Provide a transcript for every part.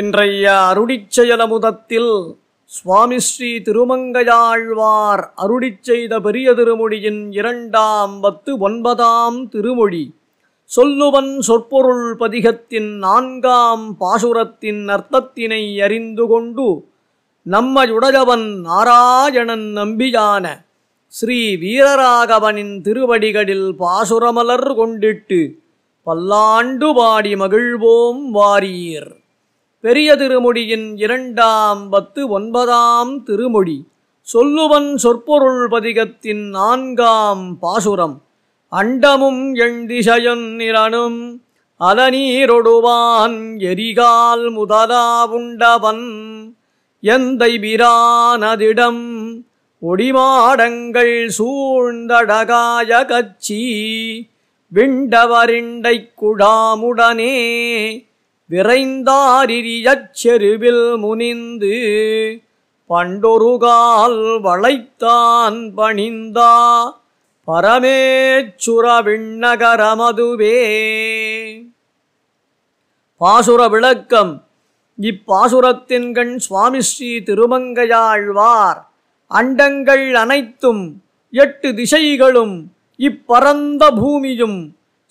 இன்றைய அருடிச்செயலமுதத்தில் சுவாமி ஸ்ரீ திருமங்கையாழ்வார் செய்த பெரிய திருமொழியின் இரண்டாம் பத்து ஒன்பதாம் திருமொழி சொல்லுவன் சொற்பொருள் பதிகத்தின் நான்காம் பாசுரத்தின் அர்த்தத்தினை அறிந்து கொண்டு நம்மையுடையவன் நாராயணன் நம்பியான ஸ்ரீ வீரராகவனின் திருவடிகளில் பாசுரமலர் கொண்டிட்டு பல்லாண்டு பாடி மகிழ்வோம் வாரீர் பெரிய திருமொழியின் இரண்டாம் பத்து ஒன்பதாம் திருமொழி சொல்லுவன் சொற்பொருள் பதிகத்தின் நான்காம் பாசுரம் அண்டமும் எண்திசையன் நிரனும் அலநீரொடுவான் எரிகால் முதலாவுண்டவன் எந்தை விரானதிடம் ஒடிமாடங்கள் சூழ்ந்தடகாய கச்சி விண்டவரிண்டை குடாமுடனே விரைந்தாரிரியச் செருவில் முனிந்து பண்டொருகால் வளைத்தான் பணிந்தா பரமேச்சுர விண்ணகரமதுவே பாசுர விளக்கம் இப்பாசுரத்தின் கண் சுவாமி ஸ்ரீ திருமங்கையாழ்வார் அண்டங்கள் அனைத்தும் எட்டு திசைகளும் இப்பரந்த பூமியும்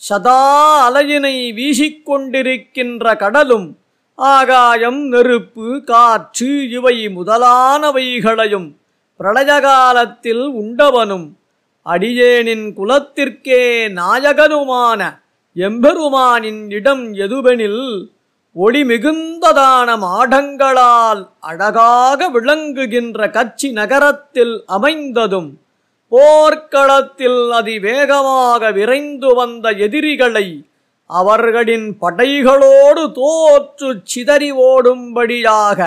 சதா அலையினை வீசிக்கொண்டிருக்கின்ற கடலும் ஆகாயம் நெருப்பு காற்று இவை முதலானவைகளையும் பிரளய காலத்தில் உண்டவனும் அடியேனின் குலத்திற்கே நாயகனுமான எம்பெருமானின் இடம் எதுவெனில் ஒளி மிகுந்ததான மாடங்களால் அழகாக விளங்குகின்ற கச்சி நகரத்தில் அமைந்ததும் போர்க்களத்தில் அதிவேகமாக விரைந்து வந்த எதிரிகளை அவர்களின் படைகளோடு தோற்று சிதறி ஓடும்படியாக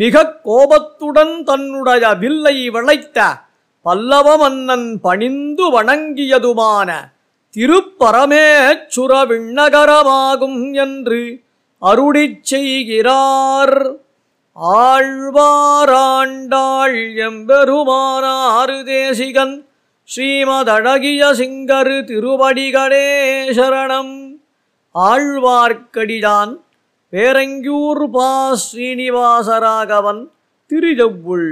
மிக கோபத்துடன் தன்னுடைய வில்லை விளைத்த பல்லவ மன்னன் பணிந்து வணங்கியதுமான திருப்பரமேச்சுர விண்ணகரமாகும் என்று அருளிச் செய்கிறார் ஆழ்வாராண்டாள் எம்பெருமானாறு தேசிகன் ஸ்ரீமதழகிய சிங்கரு திருவடி கணேசரணம் ஆழ்வார்க்கடிதான் பேரங்கியூர் பா ஸ்ரீனிவாசராகவன் திருஜவுள்